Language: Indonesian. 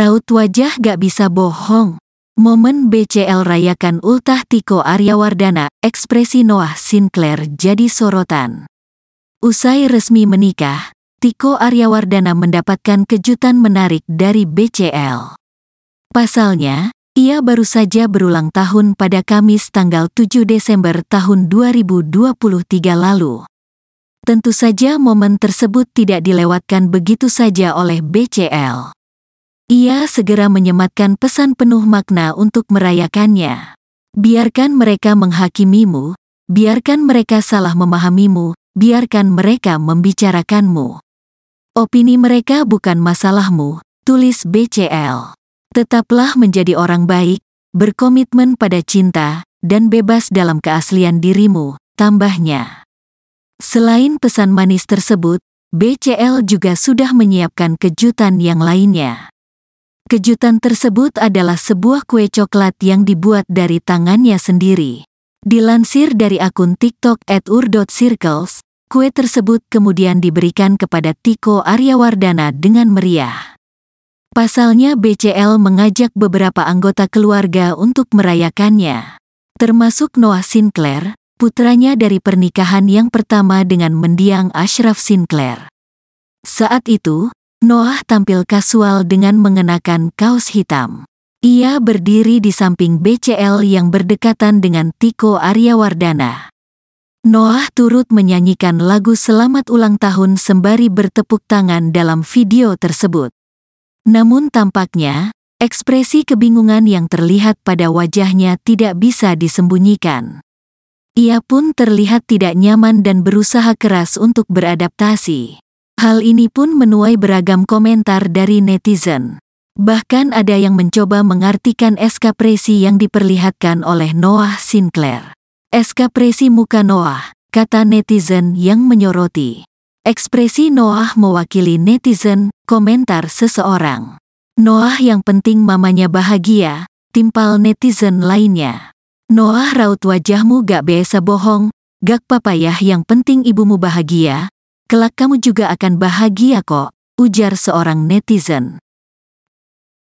Raut wajah gak bisa bohong. Momen BCL rayakan ultah Tiko Aryawardana, ekspresi Noah Sinclair jadi sorotan. Usai resmi menikah, Tiko Aryawardana mendapatkan kejutan menarik dari BCL. Pasalnya, ia baru saja berulang tahun pada Kamis tanggal 7 Desember tahun 2023 lalu. Tentu saja momen tersebut tidak dilewatkan begitu saja oleh BCL. Ia segera menyematkan pesan penuh makna untuk merayakannya. Biarkan mereka menghakimimu, biarkan mereka salah memahamimu, biarkan mereka membicarakanmu. Opini mereka bukan masalahmu, tulis BCL. Tetaplah menjadi orang baik, berkomitmen pada cinta, dan bebas dalam keaslian dirimu, tambahnya. Selain pesan manis tersebut, BCL juga sudah menyiapkan kejutan yang lainnya. Kejutan tersebut adalah sebuah kue coklat yang dibuat dari tangannya sendiri. Dilansir dari akun TikTok @ur.circles, kue tersebut kemudian diberikan kepada Tiko Aryawardana dengan meriah. Pasalnya BCL mengajak beberapa anggota keluarga untuk merayakannya, termasuk Noah Sinclair, putranya dari pernikahan yang pertama dengan mendiang Ashraf Sinclair. Saat itu, Noah tampil kasual dengan mengenakan kaos hitam. Ia berdiri di samping BCL yang berdekatan dengan Tiko Aryawardana. Noah turut menyanyikan lagu Selamat Ulang Tahun sembari bertepuk tangan dalam video tersebut. Namun tampaknya, ekspresi kebingungan yang terlihat pada wajahnya tidak bisa disembunyikan. Ia pun terlihat tidak nyaman dan berusaha keras untuk beradaptasi. Hal ini pun menuai beragam komentar dari netizen. Bahkan ada yang mencoba mengartikan eskapresi yang diperlihatkan oleh Noah Sinclair. Eskapresi muka Noah, kata netizen yang menyoroti. Ekspresi Noah mewakili netizen, komentar seseorang. Noah yang penting mamanya bahagia, timpal netizen lainnya. Noah raut wajahmu gak biasa bohong, gak papayah yang penting ibumu bahagia, Kelak kamu juga akan bahagia kok, ujar seorang netizen.